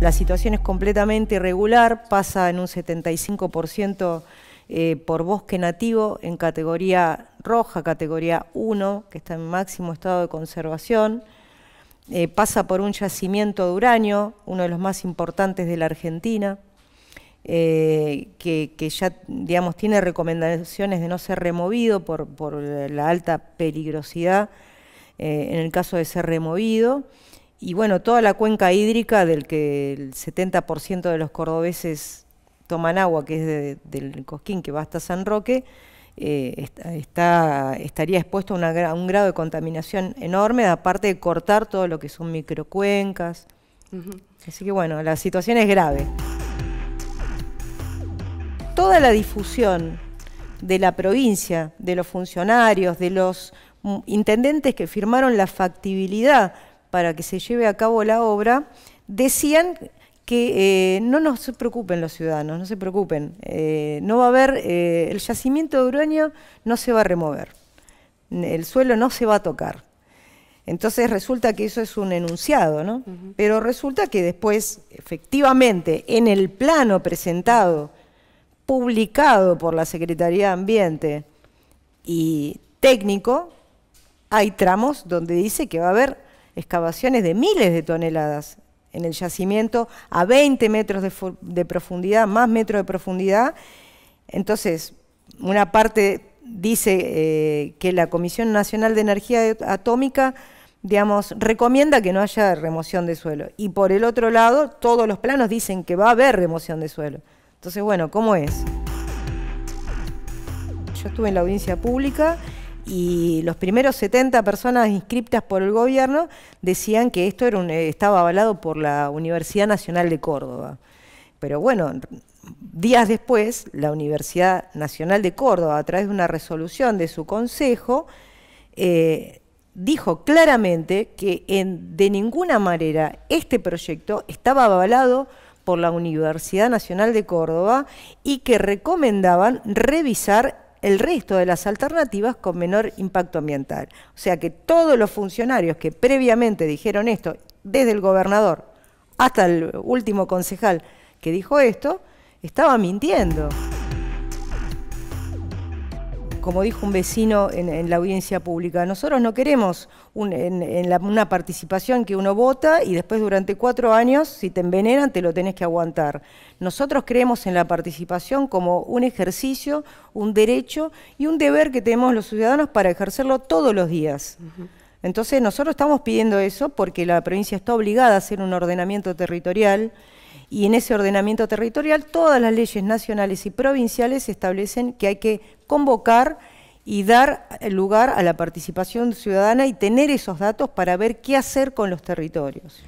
La situación es completamente irregular, pasa en un 75% eh, por bosque nativo en categoría roja, categoría 1, que está en máximo estado de conservación. Eh, pasa por un yacimiento de uranio, uno de los más importantes de la Argentina, eh, que, ya digamos, tiene recomendaciones de no ser removido por, la alta peligrosidad en el caso de ser removido y bueno, toda la cuenca hídrica del que el 70% de los cordobeses toman agua, que es del Cosquín, que va hasta San Roque, eh, estaría expuesto a, un grado de contaminación enorme, aparte de cortar todo lo que son microcuencas. Así que bueno, la situación es grave. Toda la difusión de la provincia, de los funcionarios, de los intendentes que firmaron la factibilidad para que se lleve a cabo la obra, decían que eh, no nos preocupen los ciudadanos, no se preocupen, eh, no va a haber, eh, el yacimiento de uranio no se va a remover, el suelo no se va a tocar. Entonces resulta que eso es un enunciado, ¿no? Pero resulta que después, efectivamente, en el plano presentado, publicado por la Secretaría de Ambiente y técnico, hay tramos donde dice que va a haber excavaciones de miles de toneladas en el yacimiento a 20 metros de, profundidad, más metros de profundidad. Entonces, una parte dice eh, que la Comisión Nacional de Energía Atómica digamos, recomienda que no haya remoción de suelo. Y por el otro lado, todos los planos dicen que va a haber remoción de suelo. Entonces, bueno, ¿cómo es? Yo estuve en la audiencia pública y los primeros 70 personas inscritas por el gobierno decían que esto eh, estaba avalado por la Universidad Nacional de Córdoba. Pero bueno, días después, la Universidad Nacional de Córdoba, a través de una resolución de su consejo, eh, dijo claramente que de ninguna manera este proyecto estaba avalado por la Universidad Nacional de Córdoba y que recomendaban revisar el resto de las alternativas con menor impacto ambiental. O sea que todos los funcionarios que previamente dijeron esto, desde el gobernador hasta el último concejal que dijo esto, estaba mintiendo como dijo un vecino en, la audiencia pública, nosotros no queremos en, una participación que uno vota y después durante cuatro años, si te envenenan, te lo tenés que aguantar. Nosotros creemos en la participación como un ejercicio, un derecho y un deber que tenemos los ciudadanos para ejercerlo todos los días. Entonces nosotros estamos pidiendo eso porque la provincia está obligada a hacer un ordenamiento territorial y en ese ordenamiento territorial todas las leyes nacionales y provinciales establecen que hay que convocar y dar lugar a la participación ciudadana y tener esos datos para ver qué hacer con los territorios.